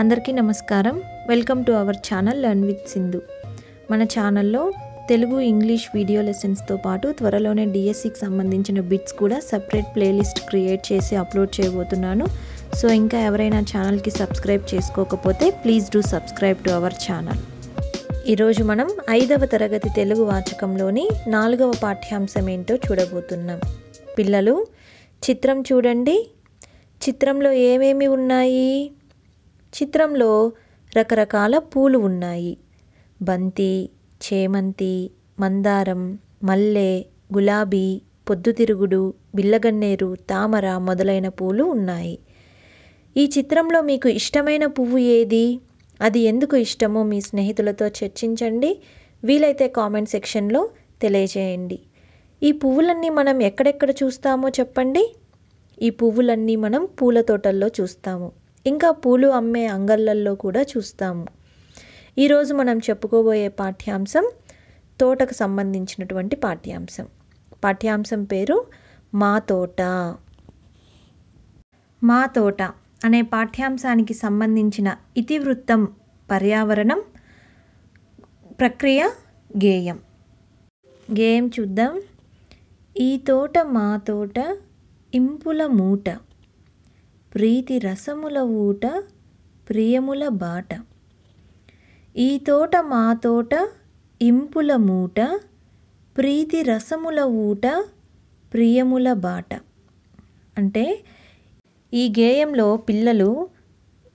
అందరికీ నమస్కారం welcome to our channel learn with Sindhu మన ఛానల్లో తెలుగు ఇంగ్లీష్ వీడియో లెసన్స్తో పాటు త్వరలోనే డిఎస్సికి సంబంధించిన బిట్స్ కూడా సపరేట్ ప్లేలిస్ట్ క్రియేట్ చేసి అప్లోడ్ చేయబోతున్నాను సో ఇంకా ఎవరైనా ఛానల్కి సబ్స్క్రైబ్ చేసుకోకపోతే please do subscribe to our channel ఈరోజు మనం ఐదవ తరగతి తెలుగు వాచకంలోని నాలుగవ పాఠ్యాంశం ఏంటో చూడబోతున్నాం పిల్లలు చిత్రం చూడండి చిత్రంలో ఏమేమి ఉన్నాయి చిత్రంలో రకరకాల పూలు ఉన్నాయి బంతి చేమంతి మందారం మల్లె గులాబీ పొద్దుతిరుగుడు బిల్లగన్నేరు తామర మొదలైన పూలు ఉన్నాయి ఈ చిత్రంలో మీకు ఇష్టమైన పువ్వు ఏది అది ఎందుకు ఇష్టమో మీ స్నేహితులతో చర్చించండి వీలైతే కామెంట్ సెక్షన్లో తెలియజేయండి ఈ పువ్వులన్నీ మనం ఎక్కడెక్కడ చూస్తామో చెప్పండి ఈ పువ్వులన్నీ మనం పూల తోటల్లో చూస్తాము ఇంకా పూలు అమ్మే అంగళ్ళల్లో కూడా చూస్తాము ఈరోజు మనం చెప్పుకోబోయే పాఠ్యాంశం తోటకు సంబంధించినటువంటి పాఠ్యాంశం పాఠ్యాంశం పేరు మా తోట మా తోట అనే పాఠ్యాంశానికి సంబంధించిన ఇతివృత్తం పర్యావరణం ప్రక్రియ గేయం గేయం చూద్దాం ఈ తోట మా తోట ఇంపుల మూట ప్రీతి రసముల ఊట ప్రియముల బాట ఈ తోట మా తోట ఇంపుల మూట ప్రీతి రసముల ఊట ప్రియముల బాట అంటే ఈ గేయంలో పిల్లలు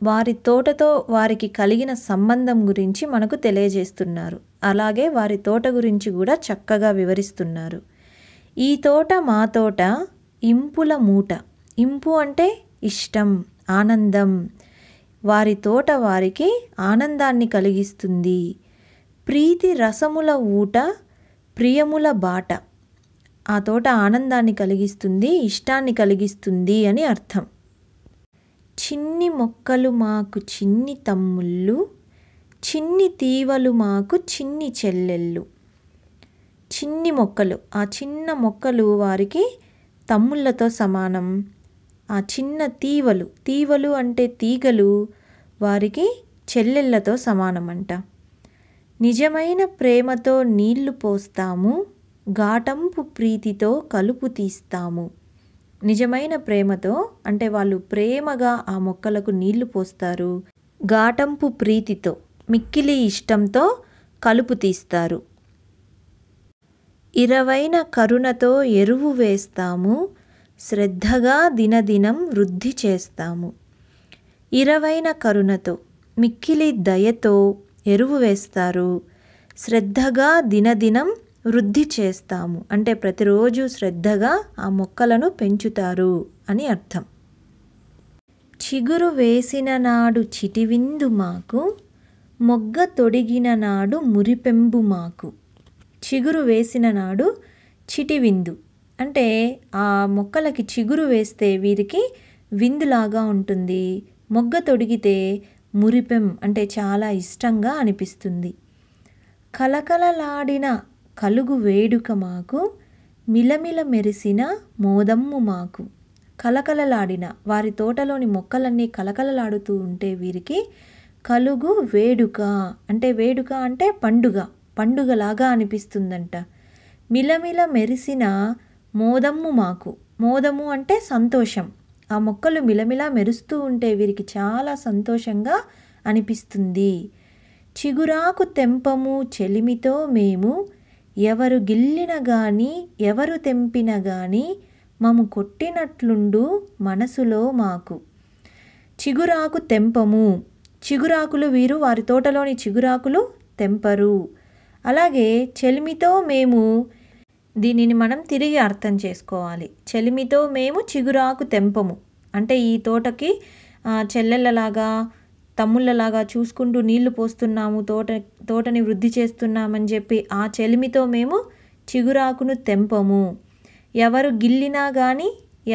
వారి తోటతో వారికి కలిగిన సంబంధం గురించి మనకు తెలియజేస్తున్నారు అలాగే వారి తోట గురించి కూడా చక్కగా వివరిస్తున్నారు ఈ తోట మా తోట ఇంపుల మూట ఇంపు అంటే ఇష్టం ఆనందం వారి తోట వారికి ఆనందాన్ని కలిగిస్తుంది ప్రీతి రసముల ఊట ప్రియముల బాట ఆ తోట ఆనందాన్ని కలిగిస్తుంది ఇష్టాన్ని కలిగిస్తుంది అని అర్థం చిన్ని మొక్కలు మాకు చిన్ని తమ్ముళ్ళు చిన్ని తీవలు మాకు చిన్ని చెల్లెళ్ళు చిన్ని మొక్కలు ఆ చిన్న మొక్కలు వారికి తమ్ముళ్ళతో సమానం ఆ చిన్న తీవలు తీవలు అంటే తీగలు వారికి చెల్లెళ్లతో సమానమంట నిజమైన ప్రేమతో నీళ్లు పోస్తాము ఘాటంపు ప్రీతితో కలుపు తీస్తాము నిజమైన ప్రేమతో అంటే వాళ్ళు ప్రేమగా ఆ మొక్కలకు నీళ్లు పోస్తారు ఘాటంపు ప్రీతితో మిక్కిలి ఇష్టంతో కలుపు తీస్తారు ఇరవైన కరుణతో ఎరువు వేస్తాము శ్రద్ధగా దినదినం వృద్ధి చేస్తాము ఇరవైన కరుణతో మిక్కిలి దయతో ఎరువు వేస్తారు శ్రద్ధగా దినదినం వృద్ధి చేస్తాము అంటే ప్రతిరోజు శ్రద్ధగా ఆ మొక్కలను పెంచుతారు అని అర్థం చిగురు వేసిన నాడు చిటివిందు మాకు మొగ్గ తొడిగిన నాడు మురిపెంబు మాకు చిగురు వేసిన నాడు చిటివిందు అంటే ఆ మొక్కలకి చిగురు వేస్తే వీరికి విందులాగా ఉంటుంది మొగ్గ తొడిగితే మురిపెం అంటే చాలా ఇష్టంగా అనిపిస్తుంది కలకలలాడిన కలుగు వేడుక మాకు మిలమిల మెరిసిన మోదమ్ము మాకు కలకలలాడిన వారి తోటలోని మొక్కలన్నీ కలకలలాడుతూ ఉంటే వీరికి కలుగు వేడుక అంటే వేడుక అంటే పండుగ పండుగలాగా అనిపిస్తుందంట మిలమిల మెరిసిన మోదమ్ము మాకు మోదము అంటే సంతోషం ఆ మొక్కలు మిలమిలా మెరుస్తూ ఉంటే వీరికి చాలా సంతోషంగా అనిపిస్తుంది చిగురాకు తెంపము చెలిమితో మేము ఎవరు గిల్లిన గాని ఎవరు తెంపిన గాని మము కొట్టినట్లుండు మనసులో మాకు చిగురాకు తెంపము చిగురాకులు వీరు వారి తోటలోని చిగురాకులు తెంపరు అలాగే చెలిమితో మేము దీనిని మనం తిరిగి అర్థం చేసుకోవాలి చెలిమితో మేము చిగురాకు తెంపము అంటే ఈ తోటకి చెల్లెళ్ళలాగా తమ్ముళ్ళలాగా చూసుకుంటూ నీళ్లు పోస్తున్నాము తోట తోటని వృద్ధి చేస్తున్నామని చెప్పి ఆ చెలిమితో మేము చిగురాకును తెంపము ఎవరు గిల్లినా కానీ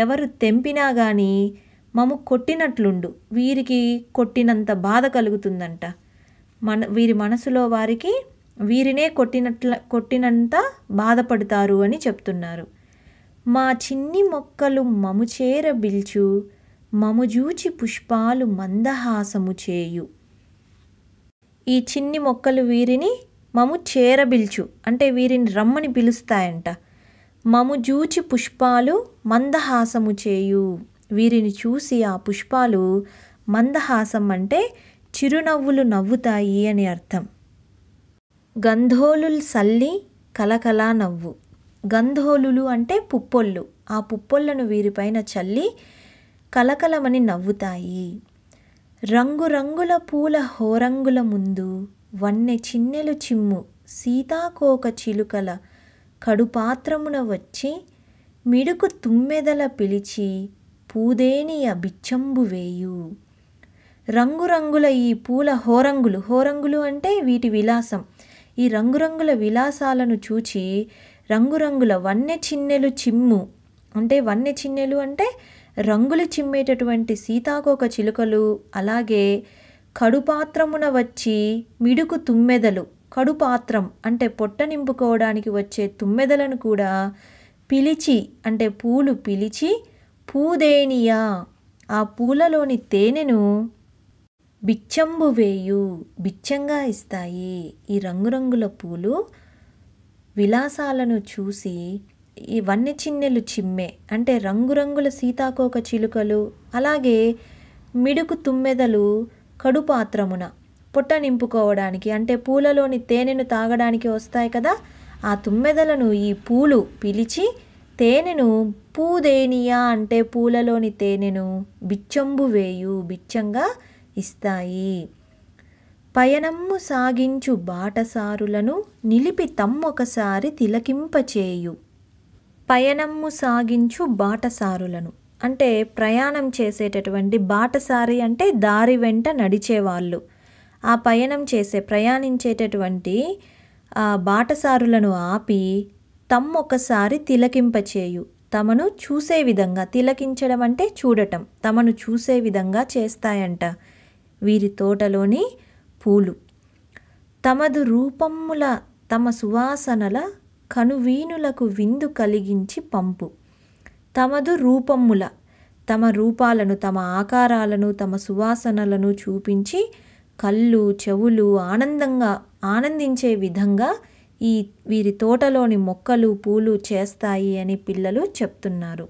ఎవరు తెంపినా కానీ మము కొట్టినట్లుండు వీరికి కొట్టినంత బాధ కలుగుతుందంట మన వీరి మనసులో వారికి వీరినే కొట్టినట్ల కొట్టినంత బాధపడతారు అని చెప్తున్నారు మా చిన్ని మొక్కలు మముచేర బిల్చు మముజూచి పుష్పాలు మందహాసము చేయు ఈ చిన్ని మొక్కలు వీరిని మము చేరబిల్చు అంటే వీరిని రమ్మని పిలుస్తాయంట మము జూచి పుష్పాలు మందహాసము చేయు వీరిని చూసి ఆ పుష్పాలు మందహాసం అంటే చిరునవ్వులు నవ్వుతాయి అని అర్థం గంధోలుల్ సల్లి కలకలా నవ్వు గంధోలులు అంటే పుప్పొళ్ళు ఆ పుప్పొళ్ళను వీరిపైన చల్లి కలకలమని నవ్వుతాయి రంగురంగుల పూల హోరంగుల ముందు వన్నె చిన్నెలు చిమ్ము సీతాకోక చిలుకల కడుపాత్రమున వచ్చి మిడుకు తుమ్మెదల పిలిచి పూదేని బిచ్చంబు వేయు రంగురంగుల ఈ పూల హోరంగులు హోరంగులు అంటే వీటి విలాసం ఈ రంగురంగుల విలాసాలను చూచి రంగురంగుల వన్నె చిన్నెలు చిమ్ము అంటే వన్నె చిన్నెలు అంటే రంగులు చిమ్మేటటువంటి సీతాకోక చిలుకలు అలాగే కడుపాత్రమున వచ్చి మిడుకు తుమ్మెదలు కడుపాత్రం అంటే పొట్ట నింపుకోవడానికి వచ్చే తుమ్మెదలను కూడా పిలిచి అంటే పూలు పిలిచి పూదేనియా ఆ పూలలోని తేనెను బిచ్చంబు వేయు బిచ్చంగా ఇస్తాయి ఈ రంగురంగుల పూలు విలాసాలను చూసి ఈ వన్య చిన్నెలు చిమ్మె అంటే రంగురంగుల సీతాకోక చిలుకలు అలాగే మిడుకు తుమ్మెదలు కడుపాత్రమున పొట్ట నింపుకోవడానికి అంటే పూలలోని తేనెను తాగడానికి వస్తాయి కదా ఆ తుమ్మెదలను ఈ పూలు పిలిచి తేనెను పూదేనియా అంటే పూలలోని తేనెను బిచ్చంబు వేయు బిచ్చంగా ఇస్తాయి పయనమ్ము సాగించు బాటసారులను నిలిపి తమ్మొకసారి తిలకింపచేయు పయనమ్ము సాగించు బాటసారులను అంటే ప్రయాణం చేసేటటువంటి బాటసారి అంటే దారి వెంట నడిచేవాళ్ళు ఆ పయనం చేసే ప్రయాణించేటటువంటి బాటసారులను ఆపి తమ్మొకసారి తిలకింపచేయు తమను చూసే విధంగా తిలకించడం అంటే చూడటం తమను చూసే విధంగా చేస్తాయంట వీరి తోటలోని పూలు తమదు రూపముల తమ సువాసనల కనువీనులకు విందు కలిగించి పంపు తమదు రూపముల తమ రూపాలను తమ ఆకారాలను తమ సువాసనలను చూపించి కళ్ళు చెవులు ఆనందంగా ఆనందించే విధంగా ఈ వీరి తోటలోని మొక్కలు పూలు చేస్తాయి అని పిల్లలు చెప్తున్నారు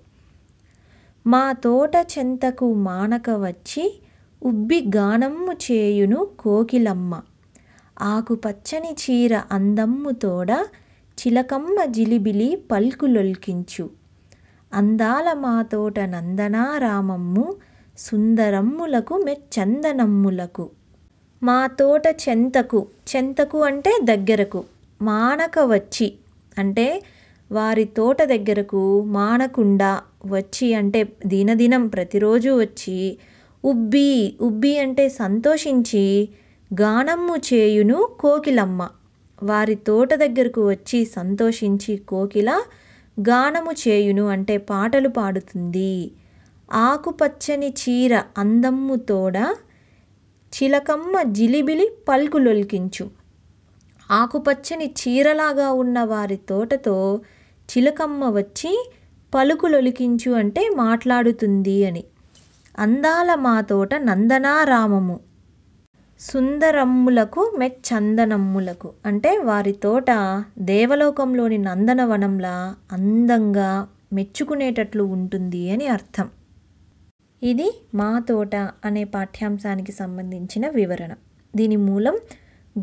మా తోట చెంతకు మానక వచ్చి ఉబ్బి గానమ్ము చేయును కోకిలమ్మ ఆకుపచ్చని చీర అందమ్ము తోడ చిలకమ్మ జిలిబిలి పల్కులొల్కించు అందాల మా తోట నందనారామమ్ము సుందరమ్ములకు మెచ్చందనమ్ములకు మా తోట చెంతకు చెంతకు అంటే దగ్గరకు మానక వచ్చి అంటే వారి తోట దగ్గరకు మానకుండా వచ్చి అంటే దినదినం ప్రతిరోజు వచ్చి ఉబ్బి ఉబ్బి అంటే సంతోషించి గానమ్ము చేయును కోకిలమ్మ వారి తోట దగ్గరకు వచ్చి సంతోషించి కోకిల గానము చేయును అంటే పాటలు పాడుతుంది ఆకుపచ్చని చీర అందమ్ము తోడ చిలకమ్మ జిలిబిలి పల్కులొలికించు ఆకుపచ్చని చీరలాగా ఉన్న వారి తోటతో చిలకమ్మ వచ్చి పలుకులొలికించు అంటే మాట్లాడుతుంది అని అందాల మా తోట నందనారామము సుందరమ్ములకు మెచ్చందనమ్ములకు అంటే వారి తోట దేవలోకంలోని నందనవనంలా అందంగా మెచ్చుకునేటట్లు ఉంటుంది అని అర్థం ఇది మా తోట అనే పాఠ్యాంశానికి సంబంధించిన వివరణ దీని మూలం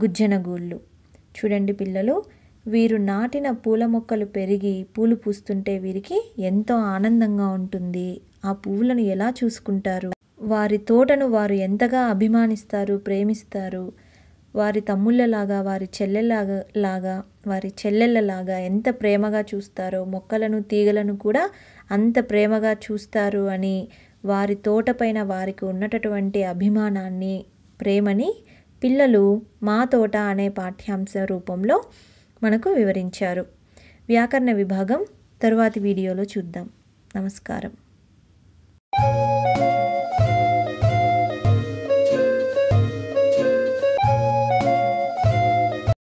గుజ్జనగూళ్ళు చూడండి పిల్లలు వీరు నాటిన పూల మొక్కలు పెరిగి పూలు పూస్తుంటే వీరికి ఎంతో ఆనందంగా ఉంటుంది ఆ పువ్వులను ఎలా చూసుకుంటారు వారి తోటను వారు ఎంతగా అభిమానిస్తారు ప్రేమిస్తారు వారి తమ్ముళ్ళలాగా వారి చెల్లెలాగా లాగా వారి చెల్లెళ్ళలాగా ఎంత ప్రేమగా చూస్తారో మొక్కలను తీగలను కూడా అంత ప్రేమగా చూస్తారు అని వారి తోటపైన వారికి ఉన్నటటువంటి అభిమానాన్ని ప్రేమని పిల్లలు మా తోట అనే పాఠ్యాంశ రూపంలో మనకు వివరించారు వ్యాకరణ విభాగం తరువాతి వీడియోలో చూద్దాం నమస్కారం